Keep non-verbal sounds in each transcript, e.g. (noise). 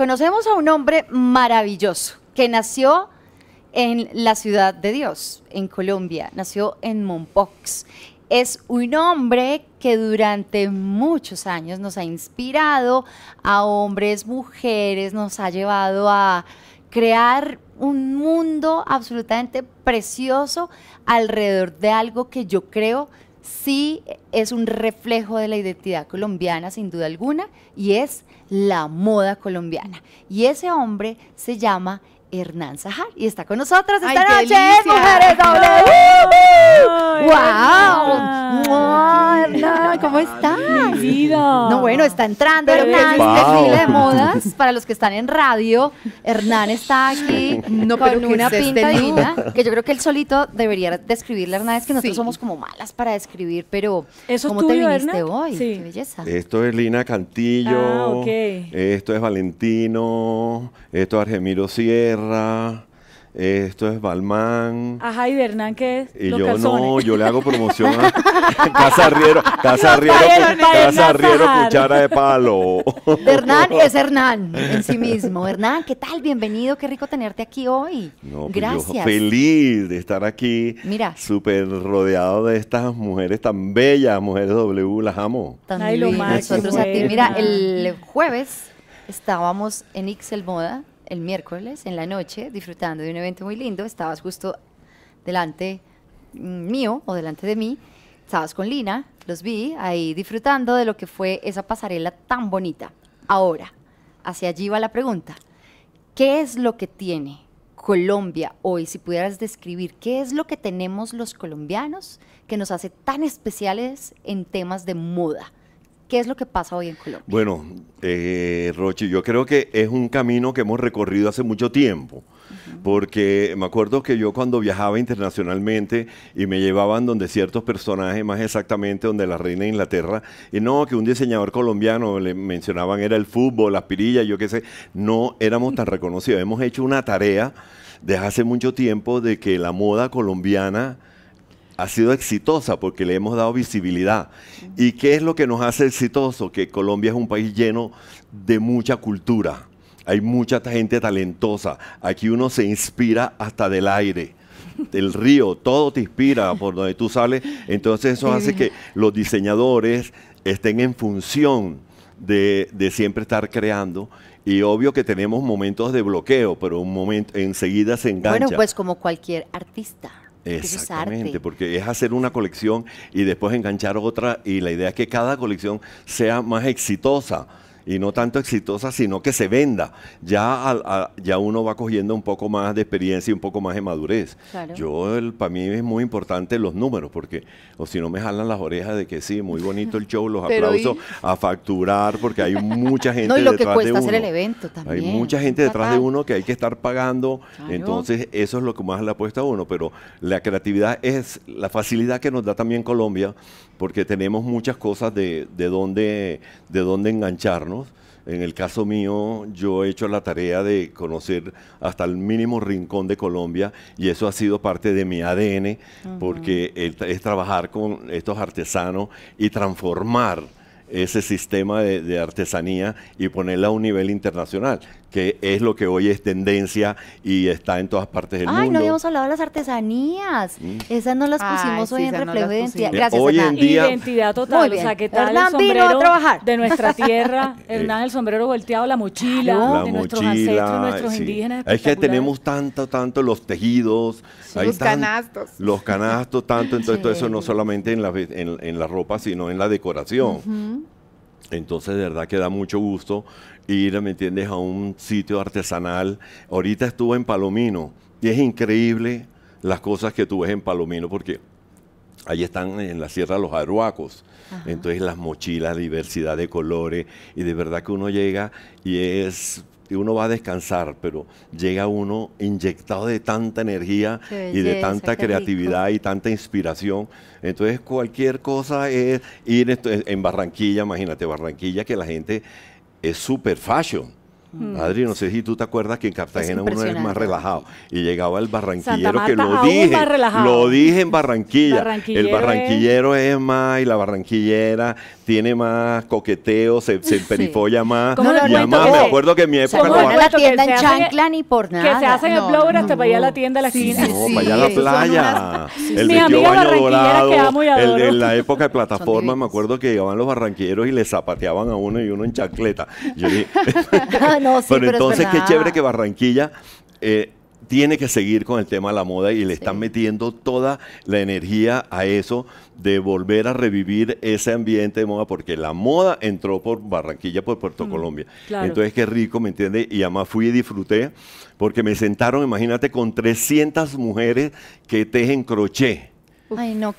Conocemos a un hombre maravilloso que nació en la ciudad de Dios, en Colombia, nació en Mompox. Es un hombre que durante muchos años nos ha inspirado a hombres, mujeres, nos ha llevado a crear un mundo absolutamente precioso alrededor de algo que yo creo sí es un reflejo de la identidad colombiana, sin duda alguna, y es la moda colombiana. Y ese hombre se llama Hernán Sajar y está con nosotros esta noche Mujeres Doble. ¡Wow! ¡Wow! Hernán, ¿cómo estás? No, bueno, está entrando Hernán, de modas. Para los que están en radio, Hernán está aquí (laughs) no, con una este pinta divina. Que yo creo que él solito debería describirle, Hernán. Es que nosotros somos como malas para describir, pero Eso ¿cómo te viniste hoy? Qué belleza. Esto es Lina Cantillo. Ah, esto es Valentino. Esto es Argemiro Sierra. Eh, esto es Balmán. Ajá, y Hernán, ¿qué es? Y yo no, yo le hago promoción a (laughs) Casa Riero, cuchara de palo. Hernán es Hernán en sí mismo. Hernán, ¿qué tal? Bienvenido, qué rico tenerte aquí hoy. Pues Gracias. feliz de estar aquí. Mira. Súper rodeado de estas mujeres tan bellas, mujeres W, las amo. Ay, lo más, Nosotros a ti. Mira, el jueves estábamos en Ixel Moda el miércoles en la noche disfrutando de un evento muy lindo. Estabas justo delante mm, mío o delante de mí. Estabas con Lina, los vi ahí disfrutando de lo que fue esa pasarela tan bonita. Ahora, hacia allí va la pregunta. ¿Qué es lo que tiene Colombia hoy? Si pudieras describir, ¿qué es lo que tenemos los colombianos que nos hace tan especiales en temas de moda? ¿Qué es lo que pasa hoy en Colombia? Bueno, eh, Rochi, yo creo que es un camino que hemos recorrido hace mucho tiempo, porque me acuerdo que yo cuando viajaba internacionalmente y me llevaban donde ciertos personajes, más exactamente donde la reina de Inglaterra, y no, que un diseñador colombiano le mencionaban era el fútbol, las pirillas, yo qué sé, no éramos tan reconocidos. Hemos hecho una tarea desde hace mucho tiempo de que la moda colombiana ha sido exitosa porque le hemos dado visibilidad. ¿Y qué es lo que nos hace exitoso? Que Colombia es un país lleno de mucha cultura. Hay mucha gente talentosa. Aquí uno se inspira hasta del aire del río, todo te inspira por donde tú sales. Entonces eso hace que los diseñadores estén en función de, de, siempre estar creando. Y obvio que tenemos momentos de bloqueo, pero un momento enseguida se engancha. Bueno, pues como cualquier artista. Exactamente, porque es hacer una colección y después enganchar otra y la idea es que cada colección sea más exitosa y no tanto exitosa, sino que se venda. Ya, ya uno va cogiendo un poco más de experiencia y un poco más de madurez. Yo, para mí es muy importante los números, porque o si no me jalan las orejas de que sí, muy bonito el show, los (laughs) aplausos a facturar, porque hay mucha (laughs) gente no, lo que cuesta hacer el evento también. Hay mucha gente detrás de uno que hay que estar pagando, entonces eso es lo que más le apuesta a uno. Pero la creatividad es la facilidad que nos da también Colombia porque tenemos muchas cosas de, de, dónde, de engancharnos. En el caso mío, yo he hecho la tarea de conocer hasta el mínimo rincón de Colombia y eso ha sido parte de mi ADN, porque es, trabajar con estos artesanos y transformar ese sistema de, artesanía y ponerla a un nivel internacional que es lo que hoy es tendencia y está en todas partes del mundo. Ay, no habíamos hablado de las artesanías. Mm. Esas no las pusimos hoy en Reflejo de Identidad. Gracias, hoy en día, Identidad total. O sea, ¿qué tal el sombrero trabajar. de nuestra tierra? (laughs) Eh, Hernán, el sombrero volteado, la mochila de nuestros ancestros, nuestros indígenas. Es que tenemos tanto, tanto los tejidos. los canastos. Los canastos, tanto. Entonces, todo eso no solamente en la, en, la ropa, sino en la decoración. Entonces, de verdad que da mucho gusto ir, ¿me entiendes?, a un sitio artesanal. Ahorita estuve en Palomino y es increíble las cosas que tú ves en Palomino porque ahí están en la Sierra los Aruacos. Entonces las mochilas, diversidad de colores y de verdad que uno llega y es uno va a descansar, pero llega uno inyectado de tanta energía y de tanta creatividad y tanta inspiración. Entonces cualquier cosa es ir en Barranquilla, imagínate Barranquilla, que la gente es super fashion. Mm. Adri, no sé si tú te acuerdas que en Cartagena uno es más relajado. Y llegaba el barranquillero que lo dije. Lo dije en Barranquilla. el barranquillero es... más y la barranquillera tiene más coqueteo, se, perifolla más. y además me acuerdo que en mi época la en chancla ni por nada. Que se hacen el blower hasta para allá a la tienda la esquina. no, para allá a la playa. El vestido baño dorado. en la época de (laughs) plataforma me acuerdo que llegaban los barranquilleros y les zapateaban a uno y uno en chancleta. Yo dije, (laughs) pero, entonces qué chévere que Barranquilla... Eh, tiene que seguir con el tema de la moda y le están metiendo toda la energía a eso de volver a revivir ese ambiente de moda, porque la moda entró por Barranquilla, por Puerto mm, Colombia. Entonces, qué rico, ¿me entiendes? Y además fui y disfruté, porque me sentaron, imagínate, con 300 mujeres que tejen crochet.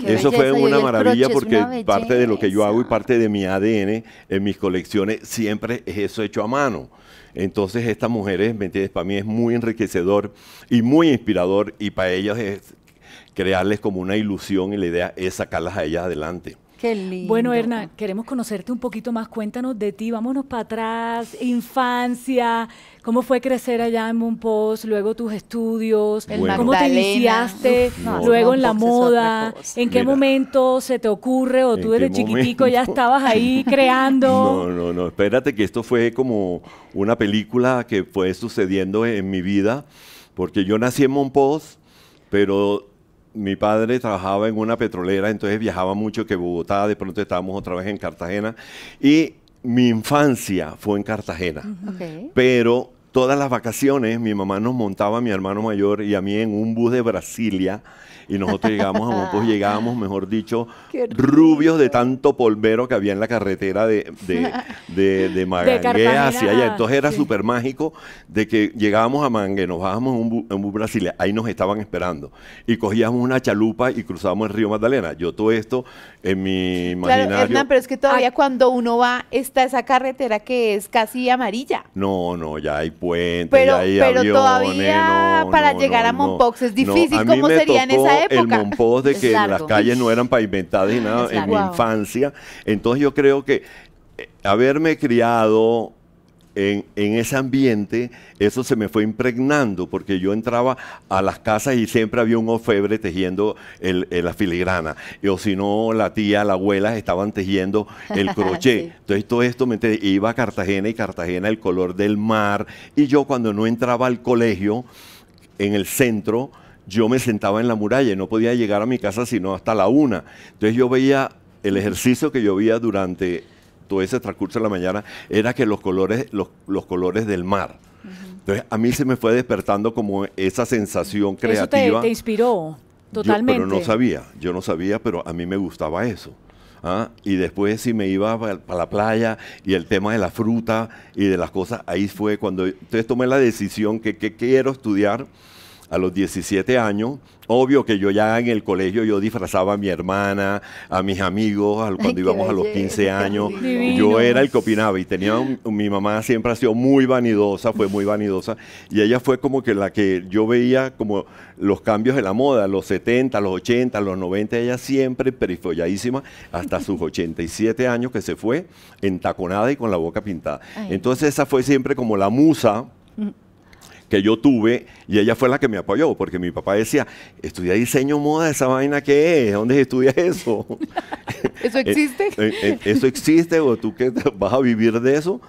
Eso fue una maravilla porque parte de lo que yo hago y parte de mi ADN en mis colecciones siempre es eso hecho a mano. Entonces estas mujeres, ¿me entiendes? Para mí es muy enriquecedor y muy inspirador y para ellas es crearles como una ilusión y la idea es sacarlas a ellas adelante. Qué lindo. Bueno, Erna, queremos conocerte un poquito más. Cuéntanos de ti, vámonos para atrás, infancia, cómo fue crecer allá en Monpós, luego tus estudios, cómo te iniciaste, luego en la moda, en qué momento se te ocurre o tú desde chiquitico ya estabas ahí (laughs) creando. No, no, no, espérate que esto fue como una película que fue sucediendo en mi vida, porque yo nací en Monpós, pero mi padre trabajaba en una petrolera, entonces viajaba mucho que Bogotá, de pronto estábamos otra vez en Cartagena. Y mi infancia fue en Cartagena. Pero todas las vacaciones mi mamá nos montaba a mi hermano mayor y a mí en un bus de Brasilia y nosotros llegábamos a Mopos, llegábamos, mejor dicho, rubios de tanto polvero que había en la carretera de, de, (laughs) de, de Magangue hacia allá. Entonces era súper mágico de que llegábamos a Mangue, nos bajábamos en un, bus, en bus Brasilia, ahí nos estaban esperando y cogíamos una chalupa y cruzábamos el río Magdalena. Yo todo esto en mi imaginario. Claro, pero es que todavía ah. cuando uno va, está esa carretera que es casi amarilla. No, no, ya hay puente, pero, todavía para llegar a Monpox es difícil, Como ¿cómo sería en esa época? El Monpox de que las calles no eran pavimentadas y nada en mi infancia. Entonces yo creo que eh, haberme criado en, ese ambiente, eso se me fue impregnando, porque yo entraba a las casas y siempre había un ofebre tejiendo la filigrana, o si no, la tía, la abuela estaban tejiendo el (laughs) crochet. Entonces todo esto me iba a Cartagena y Cartagena el color del mar, y yo cuando no entraba al colegio, en el centro, yo me sentaba en la muralla y no podía llegar a mi casa sino hasta la una. Entonces yo veía el ejercicio que yo veía durante todo ese transcurso de la mañana era que los colores, los, colores del mar. Entonces a mí se me fue despertando como esa sensación creativa. te, inspiró totalmente. pero no sabía, yo no sabía, pero a mí me gustaba eso. ¿ah? y después si me iba para la playa y el tema de la fruta y de las cosas, ahí fue cuando entonces tomé la decisión que, que quiero estudiar a los 17 años. Obvio que yo ya en el colegio yo disfrazaba a mi hermana, a mis amigos, cuando íbamos a los 15 años. Yo era el que opinaba y tenía mi mamá siempre ha sido muy vanidosa, fue muy vanidosa y ella fue como que la que yo veía como los cambios de la moda, los 70, los 80, los 90, ella siempre perifolladísima hasta sus 87 (laughs) años que se fue entaconada y con la boca pintada. Entonces esa fue siempre como la musa mm que yo tuve y ella fue la que me apoyó, porque mi papá decía, estudia diseño moda, esa vaina que es, ¿dónde estudia eso? (laughs) ¿Eso eh, existe? Eh, eh, ¿Eso existe o tú que vas a vivir de eso?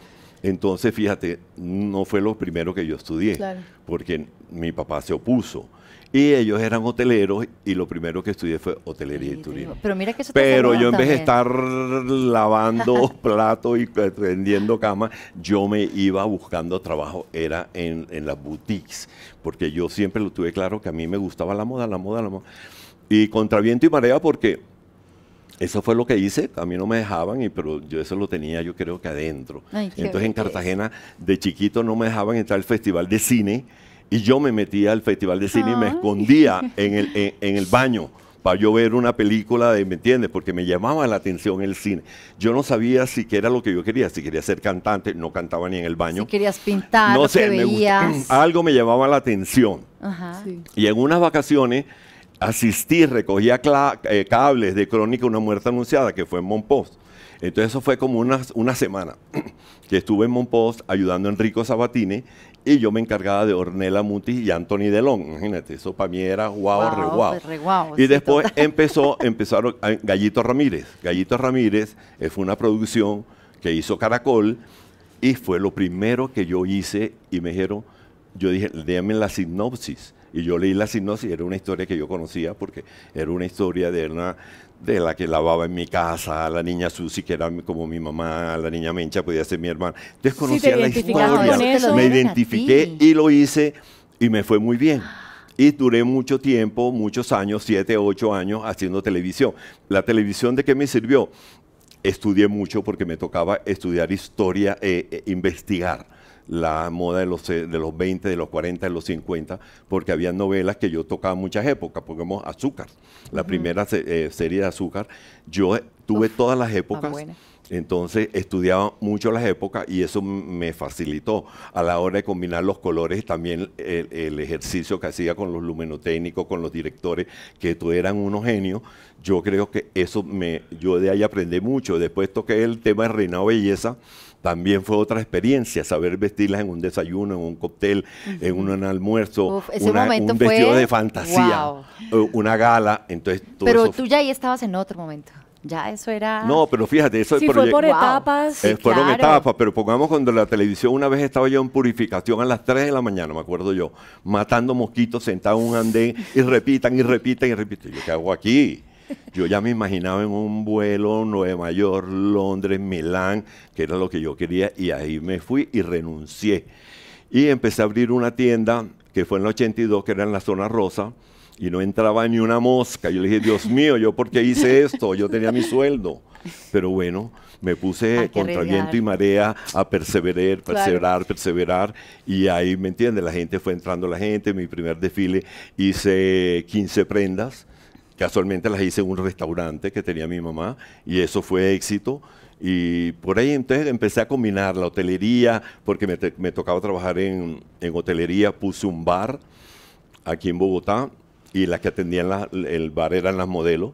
Entonces, fíjate, no fue lo primero que yo estudié, porque mi papá se opuso. Y ellos eran hoteleros y lo primero que estudié fue hotelería y turismo. Pero mira que eso Pero yo en vez de estar lavando (laughs) platos y tendiendo camas, yo me iba buscando trabajo, era en, en las boutiques, porque yo siempre lo tuve claro que a mí me gustaba la moda, la moda, la moda. Y contra viento y marea porque eso fue lo que hice, a mí no me dejaban, y, pero yo eso lo tenía yo creo que adentro. Entonces en Cartagena de chiquito no me dejaban entrar al festival de cine y yo me metía al festival de cine y me escondía en el, en, el (laughs) baño para yo ver una película, de, ¿me entiendes? Porque me llamaba la atención el cine. Yo no sabía si era lo que yo quería, si quería ser cantante, no cantaba ni en el baño. Si querías pintar, no (clears throat) algo me llamaba la atención. Y en unas vacaciones asistí, recogía eh, cables de Crónica Una Muerte Anunciada, que fue en Monpost. Entonces eso fue como una, una semana (clears throat) que estuve en Monpost ayudando a Enrico Sabatini y yo me encargaba de Ornella Mutis y Anthony Delon. Imagínate, eso para mí era guau, reguau, re y después empezó, empezaron Gallito Ramírez. Gallito Ramírez eh, fue una producción que hizo Caracol y fue lo primero que yo hice y me dijeron, yo dije, déjame la sinopsis. Y yo leí la sinopsis, era una historia que yo conocía porque era una historia de una, de la que lavaba en mi casa, la niña Susi, que era como mi mamá, la niña Mencha podía ser mi hermana. Entonces la historia, me identifiqué y lo hice y me fue muy bien. Y duré mucho tiempo, muchos años, siete, ocho años, haciendo televisión. ¿La televisión de qué me sirvió? Estudié mucho porque me tocaba estudiar historia, e, e investigar la moda de los, eh, de los 20, de los 40, de los 50, porque había novelas que yo tocaba muchas épocas, pongamos Azúcar, la primera eh, serie de Azúcar, yo eh, tuve todas las épocas. Entonces estudiaba mucho las épocas y eso me facilitó a la hora de combinar los colores, también el, ejercicio que hacía con los luminotécnicos, con los directores, que tú eran unos genios. Yo creo que eso me, yo de ahí aprendí mucho. Después toqué el tema de Reinado Belleza también fue otra experiencia, saber vestirlas en un desayuno, en un cóctel, en un, almuerzo, un vestido de fantasía, eh, una gala. Entonces, Pero tú ya ahí estabas en otro momento. Ya eso era. No, pero fíjate, eso fue por etapas. Eh, fueron etapas, pero pongamos cuando la televisión una vez estaba yo en purificación a las 3 de la mañana, me acuerdo yo, matando mosquitos sentado en un andén y repitan y repitan y repitan. ¿Yo qué hago aquí? Yo ya me imaginaba en un vuelo Nueva York, Londres, Milán, que era lo que yo quería, y ahí me fui y renuncié. Y empecé a abrir una tienda que fue en el 82, que era en la zona rosa, y no entraba ni una mosca. Yo le dije, Dios mío, ¿yo por qué hice esto? Yo tenía mi sueldo. Pero bueno, me puse contra viento y marea a perseverar, perseverar, perseverar. Y ahí, ¿me entiende? La gente fue entrando, la gente. Mi primer desfile hice 15 prendas. Casualmente las hice en un restaurante que tenía mi mamá y eso fue éxito. Y por ahí entonces empecé a combinar la hotelería, porque me, tocaba trabajar en, hotelería, puse un bar aquí en Bogotá y las que atendían el bar eran las modelos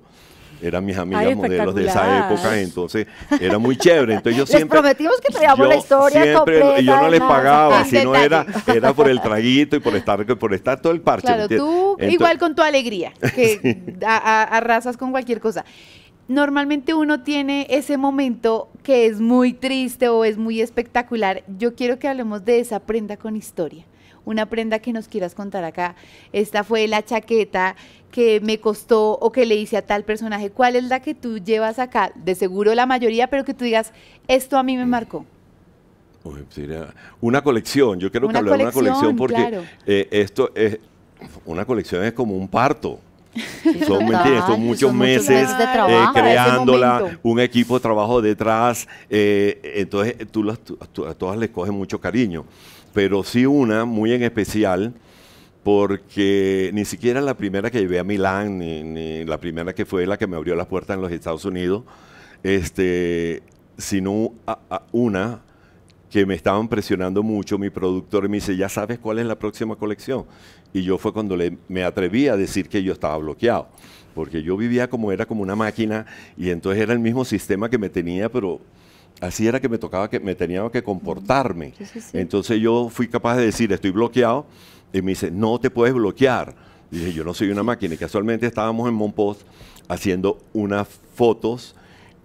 eran mis amigas modelos de esa época, entonces era muy chévere. Entonces yo les prometimos que traíamos la historia completa, yo no les pagaba, sino era por el traguito y por estar todo el parche. Claro, tú igual con tu alegría, (laughs) que arrasas con cualquier cosa. Normalmente uno tiene ese momento que es muy triste o es muy espectacular. Yo quiero que hablemos de esa prenda con historia una prenda que nos quieras contar acá. Esta fue la chaqueta que me costó o que le hice a tal personaje. ¿Cuál es la que tú llevas acá? De seguro la mayoría, pero que tú digas, esto a mí me marcó. una colección, yo quiero que hablar de una colección porque eh, esto es, una colección es como un parto. son, muchos meses, eh, creándola, un equipo de trabajo detrás. Eh, entonces, tú, las, a todas les coges mucho cariño pero sí una muy en especial porque ni siquiera la primera que llevé a Milán, ni, la primera que fue la que me abrió las puertas en los Estados Unidos, este, sino una que me estaban presionando mucho, mi productor me dice, ya sabes cuál es la próxima colección. Y yo fue cuando le, me atreví a decir que yo estaba bloqueado, porque yo vivía como era como una máquina y entonces era el mismo sistema que me tenía, pero así era que me tocaba que me tenía que comportarme. Entonces yo fui capaz de decir, estoy bloqueado, y me dice, no te puedes bloquear. dije, yo no soy una (laughs) máquina. Y casualmente estábamos en Monpost haciendo unas fotos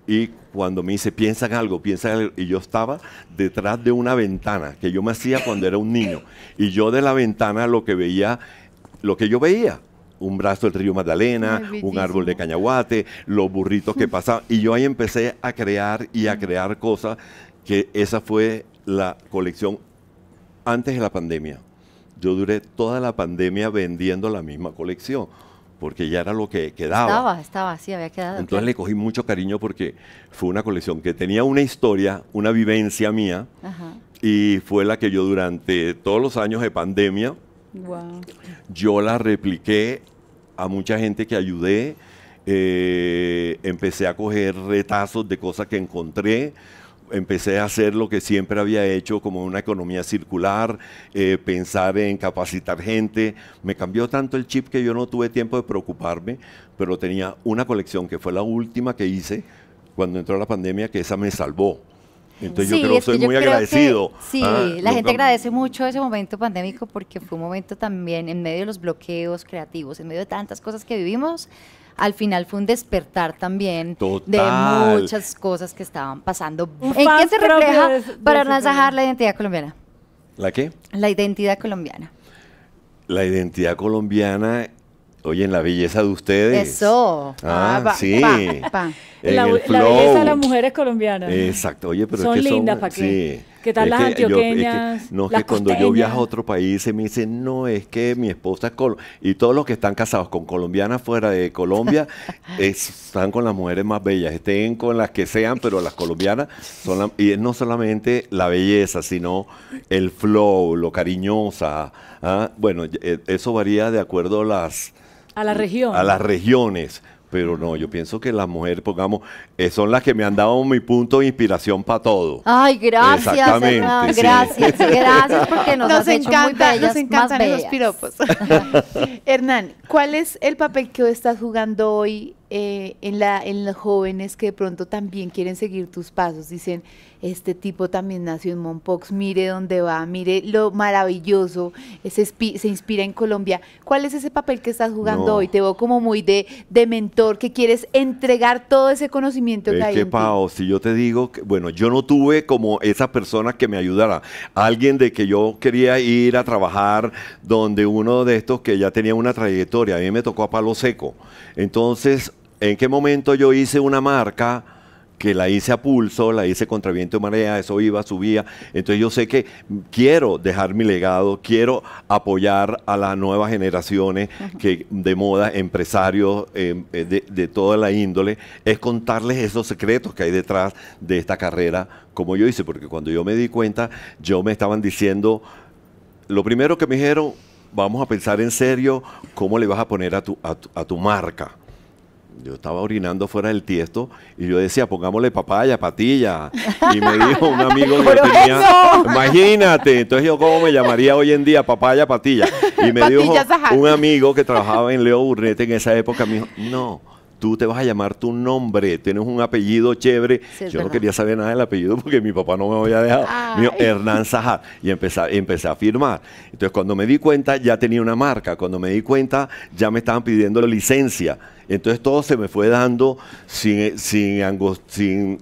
y cuando me dice, piensa en algo, piensa en algo, y yo estaba detrás de una ventana que yo me hacía cuando era un niño. Y yo de la ventana lo que veía, lo que yo veía, un brazo del río Magdalena, un árbol de cañaguate, los burritos que (laughs) pasaban. Y yo ahí empecé a crear y a crear cosas que esa fue la colección antes de la pandemia. Yo duré toda la pandemia vendiendo la misma colección porque ya era lo que quedaba. Estaba, estaba, sí, había quedado. Entonces le cogí mucho cariño porque fue una colección que tenía una historia, una vivencia mía, y fue la que yo durante todos los años de pandemia, yo la repliqué a mucha gente que ayudé, eh, empecé a coger retazos de cosas que encontré, empecé a hacer lo que siempre había hecho, como una economía circular, eh, pensar en capacitar gente. Me cambió tanto el chip que yo no tuve tiempo de preocuparme, pero tenía una colección que fue la última que hice cuando entró la pandemia, que esa me salvó entonces sí, yo creo que soy muy agradecido. sí, ah, la gente agradece mucho ese momento pandémico porque fue un momento también en medio de los bloqueos creativos, en medio de tantas cosas que vivimos, al final fue un despertar también de muchas cosas que estaban pasando. ¿En qué se refleja para relajar la identidad colombiana? ¿La qué? La identidad colombiana. La identidad colombiana Oye, en la belleza de ustedes. Eso. Ah, ah sí. La, belleza de las mujeres colombianas. Exacto. Oye, pero es que lindas, ¿para qué? ¿Qué tal las antioqueñas? no, es que cuando yo viajo a otro país se me dicen, no, es que mi esposa es colombiana. Y todos los que están casados con colombianas fuera de Colombia (laughs) están con las mujeres más bellas, estén con las que sean, pero las colombianas son y no solamente la belleza, sino el flow, lo cariñosa. ¿ah? Bueno, eh, eso varía de acuerdo a las a la región. A las regiones. Pero no, yo pienso que las mujeres, pongamos, eh, son las que me han dado mi punto de inspiración para todo. Ay, gracias. Exactamente. Hernán, Gracias, (laughs) gracias porque nos, encanta, hecho muy Nos encantan los piropos. (laughs) Hernán, ¿cuál es el papel que estás jugando hoy eh, en, la, en los jóvenes que de pronto también quieren seguir tus pasos. Dicen, este tipo también nació en Monpox, mire dónde va, mire lo maravilloso, se, se inspira en Colombia. ¿Cuál es ese papel que estás jugando hoy? Te veo como muy de, de, mentor, que quieres entregar todo ese conocimiento que hay. Que, Pao, si yo te digo, que, bueno, yo no tuve como esa persona que me ayudara, alguien de que yo quería ir a trabajar donde uno de estos que ya tenía una trayectoria, a mí me tocó a palo seco. Entonces, en qué momento yo hice una marca que la hice a pulso, la hice contra viento y marea, eso iba, subía. Entonces yo sé que quiero dejar mi legado, quiero apoyar a las nuevas generaciones que, de moda, empresarios eh, eh, de, de, toda la índole, es contarles esos secretos que hay detrás de esta carrera, como yo hice, porque cuando yo me di cuenta, yo me estaban diciendo, lo primero que me dijeron, vamos a pensar en serio cómo le vas a poner a tu, a tu, a tu marca yo estaba orinando fuera del tiesto y yo decía, pongámosle papaya, patilla. Y me dijo un amigo que tenía, imagínate, entonces yo cómo me llamaría hoy en día papaya, patilla. Y me dijo un amigo que trabajaba en Leo Burnett en esa época, me dijo, no, tú te vas a llamar tu nombre, tienes un apellido chévere. yo no quería saber nada del apellido porque mi papá no me había dejado. mi Hernán Zajar Y empecé, empecé a firmar. Entonces, cuando me di cuenta, ya tenía una marca. Cuando me di cuenta, ya me estaban pidiendo la licencia. Entonces todo se me fue dando sin, sin,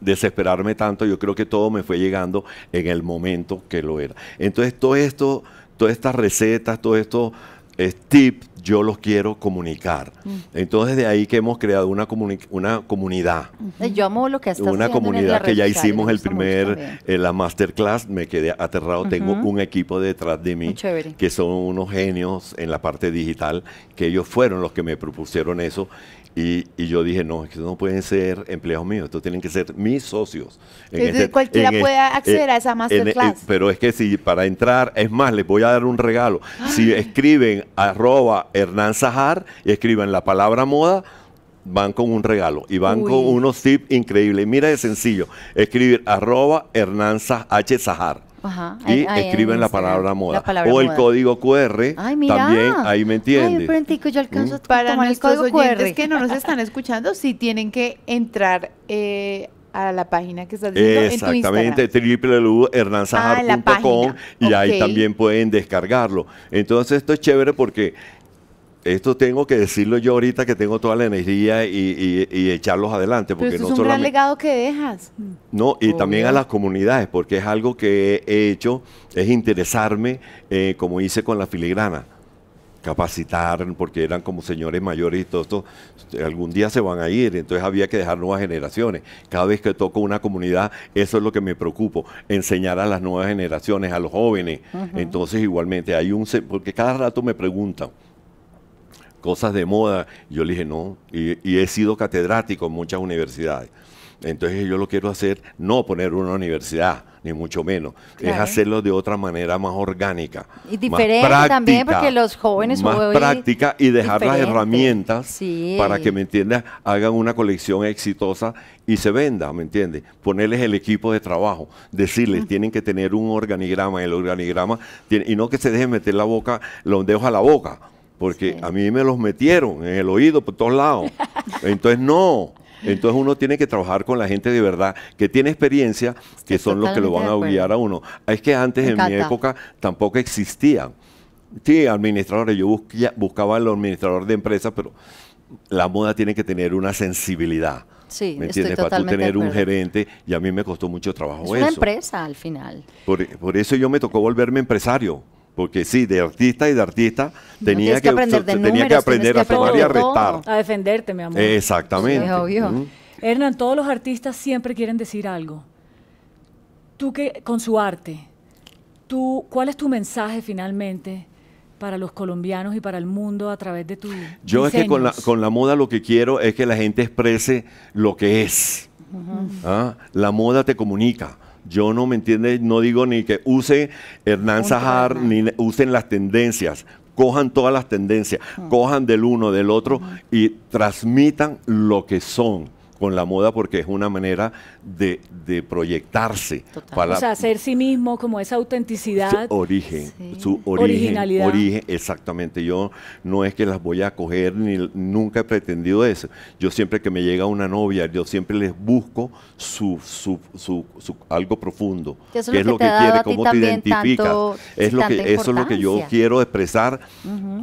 desesperarme tanto. Yo creo que todo me fue llegando en el momento que lo era. Entonces todo esto, todas estas recetas, todos estos eh, tips, yo los quiero comunicar. Entonces de ahí que hemos creado una, una comunidad. Eh, yo amo lo que Una comunidad que ya hicimos el primer, eh, la masterclass, me quedé aterrado. Tengo un equipo detrás de mí que son unos genios en la parte digital, que ellos fueron los que me propusieron eso. Y, yo dije, no, estos no pueden ser empleados míos, estos tienen que ser mis socios. Este, cualquiera puede acceder eh, a esa masterclass. pero es que si para entrar, es más, les voy a dar un regalo. Si escriben arroba Hernán Sajar y escriban la palabra moda van con un regalo y van con unos tips increíbles. Mira de sencillo, escribir arroba Hernán H. Y escriben la, palabra moda. o el código QR. También ahí me entiendes. Mm. tomar el código QR. que no nos están escuchando, si tienen que entrar eh, a la página que estás diciendo Exactamente, www.hernanzajar.com ah, y ahí también pueden descargarlo. Entonces esto es chévere porque esto tengo que decirlo yo ahorita que tengo toda la energía y, echarlos adelante. Porque Pero no es un gran legado que dejas. No, y también a las comunidades, porque es algo que he hecho, es interesarme, eh, como hice con la filigrana capacitar, porque eran como señores mayores y todo esto, algún día se van a ir, entonces había que dejar nuevas generaciones. Cada vez que toco una comunidad, eso es lo que me preocupo, enseñar a las nuevas generaciones, a los jóvenes. Entonces igualmente hay un, porque cada rato me preguntan, cosas de moda. Yo le dije, no, y, he sido catedrático en muchas universidades. Entonces yo lo quiero hacer, no poner una universidad, ni mucho menos. Es hacerlo de otra manera más orgánica. Y diferente también, porque los jóvenes más práctica y dejar las herramientas para que, ¿me entiendas? Hagan una colección exitosa y se venda, ¿me entiende Ponerles el equipo de trabajo, decirles, tienen que tener un organigrama, el organigrama, tiene, y no que se dejen meter la boca, los dedos a la boca porque a mí me los metieron en el oído por todos lados. (laughs) Entonces, no. Entonces uno tiene que trabajar con la gente de verdad que tiene experiencia, que son los que lo van a guiar a uno. Ah, es que antes en mi época tampoco existían. Sí, administradores, yo buscaba el administrador de empresas, pero la moda tiene que tener una sensibilidad. Sí, ¿Me entiendes? Para tú tener un gerente, y a mí me costó mucho trabajo eso. Es una empresa al final. por, eso yo me tocó volverme empresario porque sí, de artista y de artista tenía que, aprender, tenía que aprender a tomar y a A defenderte, mi amor. Exactamente. obvio. Hernán, todos los artistas siempre quieren decir algo. Tú que con su arte, tú, ¿cuál es tu mensaje finalmente? para los colombianos y para el mundo a través de tu Yo es que con la, con la moda lo que quiero es que la gente exprese lo que es. Ah, la moda te comunica yo no me entiende, no digo ni que use Hernán Sajar, ni usen las tendencias, cojan todas las tendencias, cojan del uno, del otro y transmitan lo que son con la moda porque es una manera de, de proyectarse. Para, o sea, ser sí mismo, como esa autenticidad. Su origen, su origen, Originalidad. origen, exactamente. Yo no es que las voy a coger, ni, nunca he pretendido eso. Yo siempre que me llega una novia, yo siempre les busco su, su, su, algo profundo. Que ¿Qué es lo que, quiere? ¿Cómo te identifica es lo que, eso es lo que yo quiero expresar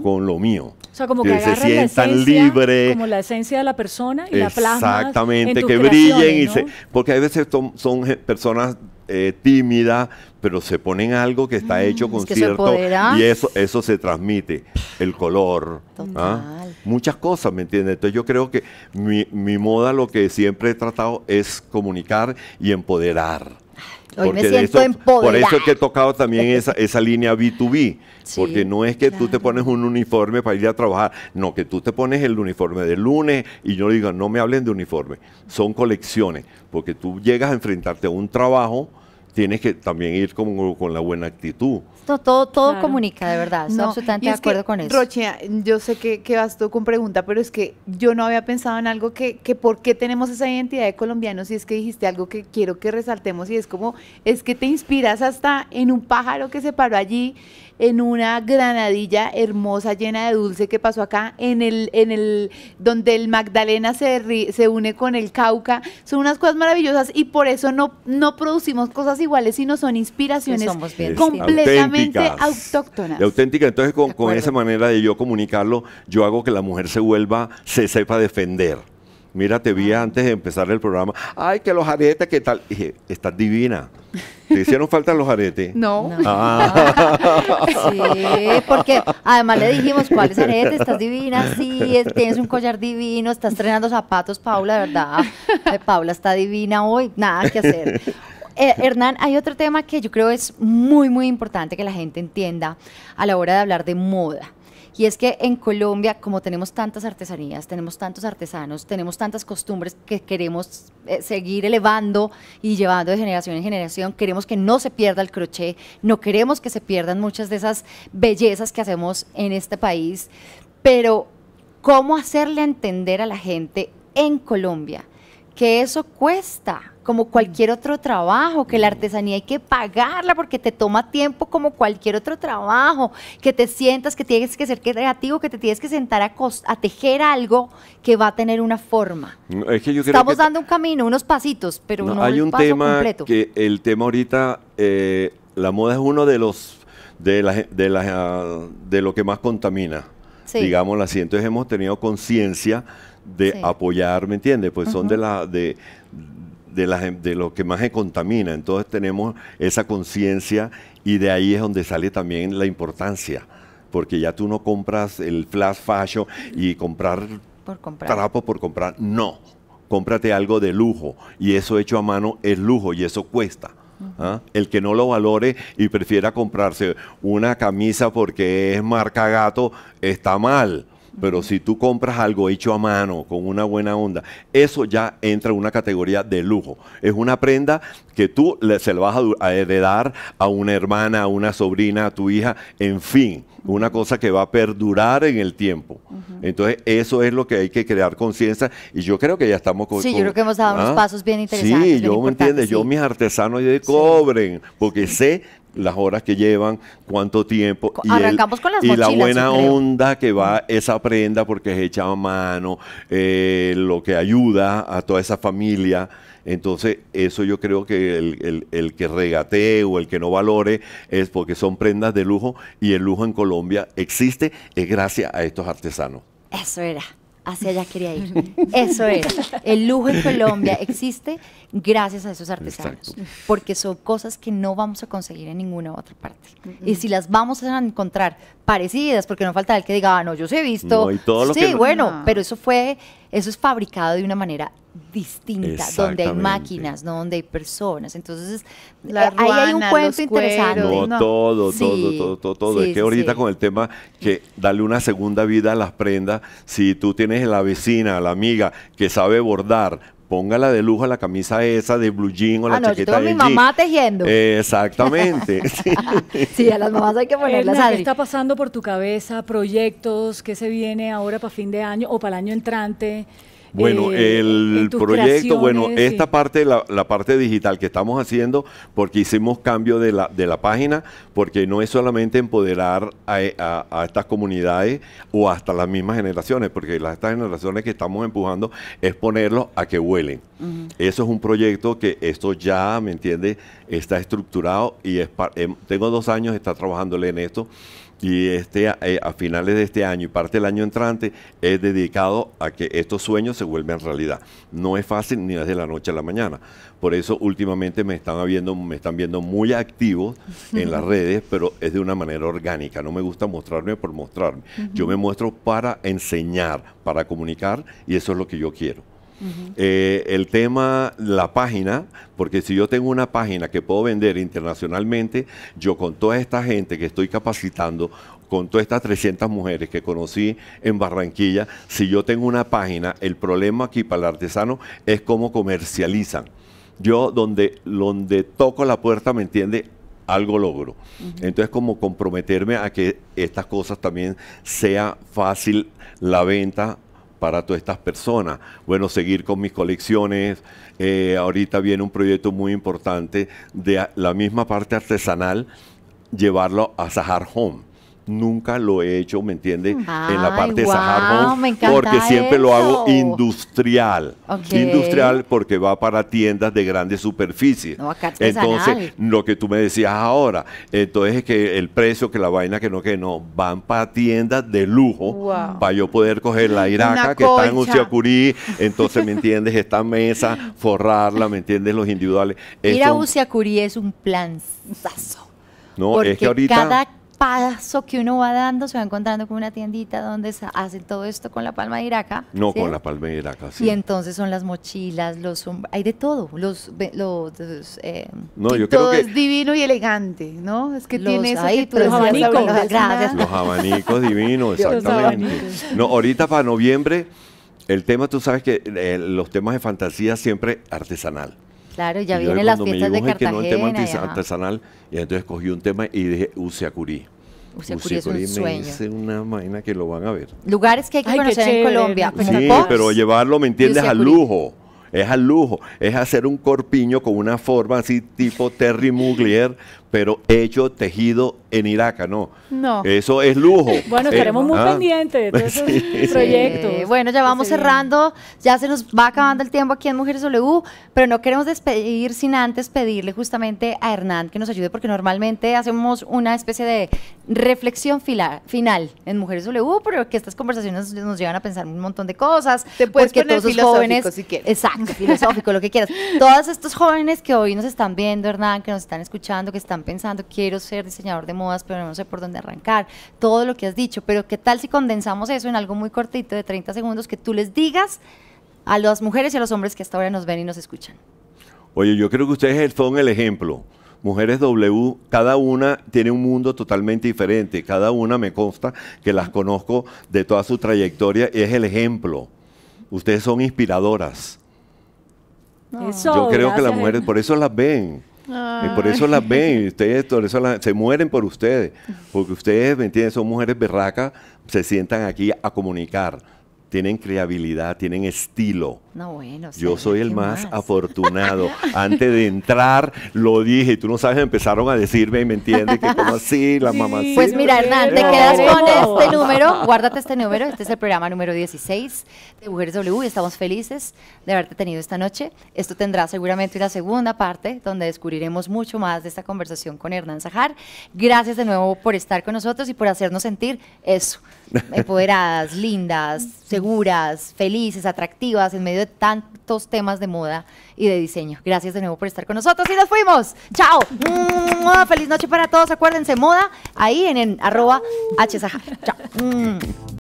con lo mío. como que, se sientan libres. Como la esencia de la persona y la Exactamente que brillen y se, porque a veces son, personas eh, tímidas, pero se ponen algo que está hecho mm, con cierto y eso eso se transmite, el color, ¿ah? muchas cosas, ¿me entiendes? Entonces yo creo que mi, mi moda lo que siempre he tratado es comunicar y empoderar. Por eso es que he tocado también esa, esa línea B2B, (laughs) porque no es que tú te pones un uniforme para ir a trabajar, no, que tú te pones el uniforme del lunes y yo digo, no me hablen de uniforme, son colecciones, porque tú llegas a enfrentarte a un trabajo tienes que también ir con, con la buena actitud. todo, todo comunica, de verdad. absolutamente de acuerdo con eso. Roche, yo sé que, que vas tú con pregunta, pero es que yo no había pensado en algo que, que por qué tenemos esa identidad de colombianos y es que dijiste algo que quiero que resaltemos y es como, es que te inspiras hasta en un pájaro que se paró allí en una granadilla hermosa llena de dulce que pasó acá, en el, en el, donde el Magdalena se, se une con el Cauca. Son unas cosas maravillosas y por eso no, no producimos cosas iguales, sino son inspiraciones completamente autóctonas. auténtica, entonces con, con esa manera de yo comunicarlo, yo hago que la mujer se vuelva, se sepa defender mira, te vi antes de empezar el programa, ay, que los aretes, ¿qué tal? dije, estás divina. (laughs) ¿Te hicieron falta los aretes? No. Ah. (laughs) Sí, porque además le dijimos, ¿cuáles aretes? Estás divina, sí, tienes un collar divino, estás estrenando zapatos, Paula, ¿verdad? Paula está divina hoy, nada que hacer. Eh, Hernán, hay otro tema que yo creo es muy, muy importante que la gente entienda a la hora de hablar de moda. Y es que en Colombia, como tenemos tantas artesanías, tenemos tantos artesanos, tenemos tantas costumbres que queremos eh, seguir elevando y llevando de generación en generación, queremos que no se pierda el crochet, no queremos que se pierdan muchas de esas bellezas que hacemos en este país, pero ¿cómo hacerle entender a la gente en Colombia? que eso cuesta, como cualquier otro trabajo, que la artesanía hay que pagarla porque te toma tiempo como cualquier otro trabajo, que te sientas, que tienes que ser creativo, que te tienes que sentar a, a tejer algo que va a tener una forma. Estamos dando un camino, unos pasitos, pero no, hay un, tema completo. que el tema ahorita, eh, la moda es uno de los de la, de, lo que más contamina, digamos digámoslo así. Entonces hemos tenido conciencia de apoyar, ¿me entiendes? Pues son de la de, de, de lo que más se contamina. Entonces tenemos esa conciencia y de ahí es donde sale también la importancia, porque ya tú no compras el flash fashion y comprar, trapos trapo por comprar, no. Cómprate algo de lujo y eso hecho a mano es lujo y eso cuesta. ¿ah? El que no lo valore y prefiera comprarse una camisa porque es marca gato, está mal. Pero si tú compras algo hecho a mano, con una buena onda, eso ya entra en una categoría de lujo. Es una prenda que tú le, se la vas a, heredar a una hermana, a una sobrina, a tu hija, en fin, una cosa que va a perdurar en el tiempo. Entonces, eso es lo que hay que crear conciencia y yo creo que ya estamos Sí, yo creo que hemos dado unos ¿Ah? pasos bien interesantes. Sí, yo me entiendo. yo mis artesanos de cobren, porque sé las horas que llevan, cuánto tiempo. Y la buena onda que va esa prenda porque es hecha a mano, eh, lo que ayuda a toda esa familia. Entonces, eso yo creo que el, el, que regatee o el que no valore es porque son prendas de lujo y el lujo en Colombia existe es gracias a estos artesanos. Eso era hacia allá quería ir. (laughs) Eso es. El lujo en Colombia (laughs) existe gracias a esos artesanos, porque son cosas que no vamos a conseguir en ninguna otra parte. Y si las vamos a encontrar parecidas, porque no falta el que diga, ah, no, yo se he visto. sí, bueno, pero eso fue, eso es fabricado de una manera distinta, donde hay máquinas, no donde hay personas. Entonces, eh, ahí hay un cuento interesante. no, todo, todo, todo, todo, es que ahorita con el tema que darle una segunda vida a las prendas, si tú tienes la vecina, la amiga que sabe bordar, póngala de lujo la camisa esa de blue jean o ah, la no, chaqueta yo de mi mamá tejiendo. Exactamente. (laughs) sí, a las mamás hay que ponerlas. ¿Qué está pasando por tu cabeza? ¿Proyectos? ¿Qué se viene ahora para fin de año o para el año entrante? Bueno, eh, el proyecto, bueno, esta parte, la, parte digital que estamos haciendo, porque hicimos cambio de la, página, porque no es solamente empoderar a, estas comunidades o hasta las mismas generaciones, porque las, estas generaciones que estamos empujando es ponerlos a que vuelen. Eso es un proyecto que esto ya, ¿me entiende, Está estructurado y em, tengo dos años, está trabajándole en esto y este, eh, a finales de este año y parte del año entrante es dedicado a que estos sueños se vuelvan realidad. No es fácil ni desde la noche a la mañana. Por eso últimamente me están viendo, me están viendo muy activos en las (laughs) redes, pero es de una manera orgánica. No me gusta mostrarme por mostrarme. Yo me muestro para enseñar, para comunicar y eso es lo que yo quiero. Eh, el tema, la página, porque si yo tengo una página que puedo vender internacionalmente, yo con toda esta gente que estoy capacitando, con todas estas 300 mujeres que conocí en Barranquilla, si yo tengo una página, el problema aquí para el artesano es cómo comercializan. Yo donde, donde toco la puerta, ¿me entiende? algo logro. Entonces, como comprometerme a que estas cosas también sea fácil la venta para todas estas personas. Bueno, seguir con mis colecciones. Eh, ahorita viene un proyecto muy importante de la misma parte artesanal, llevarlo a Sahar Home nunca lo he hecho, ¿me entiendes? Mm. en la parte de Sahar porque siempre lo hago industrial. Industrial porque va para tiendas de grandes superficies. No, entonces, lo que tú me decías ahora, entonces es que el precio, que la vaina, que no, que no, van para tiendas de lujo para yo poder coger la iraca que está en Uciacurí, entonces, ¿me (laughs) entiendes? Esta mesa, forrarla, ¿me entiendes? Los individuales. Ir a Uciacurí es un planzazo. No, es que ahorita... cada paso que uno va dando se va encontrando con una tiendita donde se hace todo esto con la palma de Iraca. No, con la palma de Iraca, sí. Y entonces son las mochilas, los hay de todo, los... Eh, todo es divino y elegante, ¿no? Es que tiene esa de los abanicos. abanicos divinos, exactamente. No, ahorita para noviembre, el tema, tú sabes que eh, los temas de fantasía siempre artesanal. Claro, ya vienen las fiestas de Cartagena. Que no, el tema artesanal, y entonces cogí un tema y dije Uciacurí. Usiacurí es un me Hice una máquina que lo van a ver. Lugares que hay que conocer en Colombia. sí, pero llevarlo, ¿me entiendes? Al lujo. Es al lujo, es hacer un corpiño con una forma así tipo Terry Mugler, pero hecho tejido en Iraca, no. No. Eso es lujo. (laughs) Bueno, estaremos muy ah. pendientes de todos (laughs) esos proyectos. Eh, bueno, ya vamos cerrando, ya se nos va acabando el tiempo aquí en Mujeres W, pero no queremos despedir sin antes pedirle justamente a Hernán que nos ayude, porque normalmente hacemos una especie de reflexión final en Mujeres W, pero que estas conversaciones nos llevan a pensar un montón de cosas. Te puedes todos los jóvenes, Exacto, filosófico, lo que quieras. Todos estos jóvenes que hoy nos están viendo, Hernán, que nos están escuchando, que están pensando, quiero ser diseñador de modas, pero no sé por dónde arrancar, todo lo que has dicho, pero ¿qué tal si condensamos eso en algo muy cortito de 30 segundos que tú les digas a las mujeres y a los hombres que hasta ahora nos ven y nos escuchan? Oye, yo creo que ustedes son el ejemplo. Mujeres W, cada una tiene un mundo totalmente diferente. Cada una me consta que las conozco de toda su trayectoria y es el ejemplo. Ustedes son inspiradoras. yo creo que las mujeres, por eso las ven. Y por eso las ven, ustedes se mueren por ustedes, porque ustedes, ¿me entienden? Son mujeres berracas, se sientan aquí a comunicar, tienen creabilidad, tienen estilo bueno. Yo soy el más, afortunado. (laughs) Antes de entrar lo dije, y tú no sabes, empezaron a decirme, y ¿me entiende Que como así, la sí, mamá Pues mira, Hernán, te quedas con este número, guárdate este número, este es el programa número 16 de Mujeres W, estamos felices de haberte tenido esta noche. Esto tendrá seguramente una segunda parte donde descubriremos mucho más de esta conversación con Hernán Sajar. Gracias de nuevo por estar con nosotros y por hacernos sentir eso, empoderadas, (laughs) lindas, seguras, felices, atractivas en medio de tantos temas de moda y de diseño. Gracias de nuevo por estar con nosotros y nos fuimos. Chao. Feliz noche para todos. Acuérdense, moda ahí en, arroba hsajar. Chao.